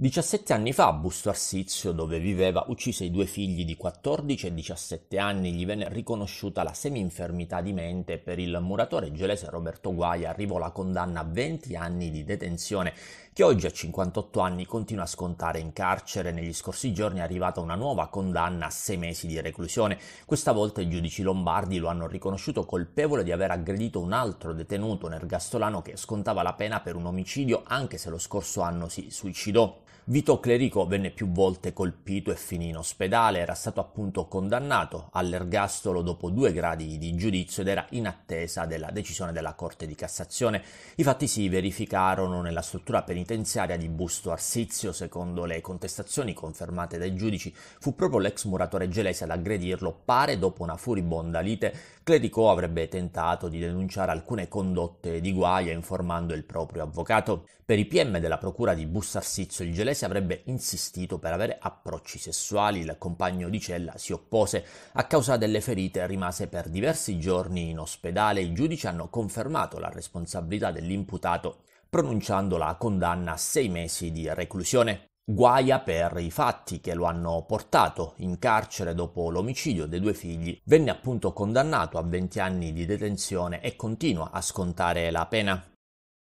17 anni fa a Busto Arsizio, dove viveva, uccise i due figli di 14 e 17 anni, gli venne riconosciuta la semi-infermità di mente per il muratore gelese Roberto Guaia arrivò la condanna a 20 anni di detenzione, che oggi a 58 anni continua a scontare in carcere. Negli scorsi giorni è arrivata una nuova condanna a 6 mesi di reclusione. Questa volta i giudici lombardi lo hanno riconosciuto colpevole di aver aggredito un altro detenuto, un ergastolano che scontava la pena per un omicidio anche se lo scorso anno si suicidò. Vito Clerico venne più volte colpito e finì in ospedale, era stato appunto condannato all'ergastolo dopo due gradi di giudizio ed era in attesa della decisione della Corte di Cassazione. I fatti si verificarono nella struttura penitenziaria di Busto Arsizio, secondo le contestazioni confermate dai giudici, fu proprio l'ex muratore gelese ad aggredirlo, pare dopo una furibonda lite, Clerico avrebbe tentato di denunciare alcune condotte di guaia informando il proprio avvocato. Per i PM della procura di Busto Arsizio il gelese inglese avrebbe insistito per avere approcci sessuali, il compagno di cella si oppose. A causa delle ferite rimase per diversi giorni in ospedale. I giudici hanno confermato la responsabilità dell'imputato, pronunciando la condanna a sei mesi di reclusione. Guaia per i fatti che lo hanno portato in carcere dopo l'omicidio dei due figli, venne appunto condannato a 20 anni di detenzione e continua a scontare la pena.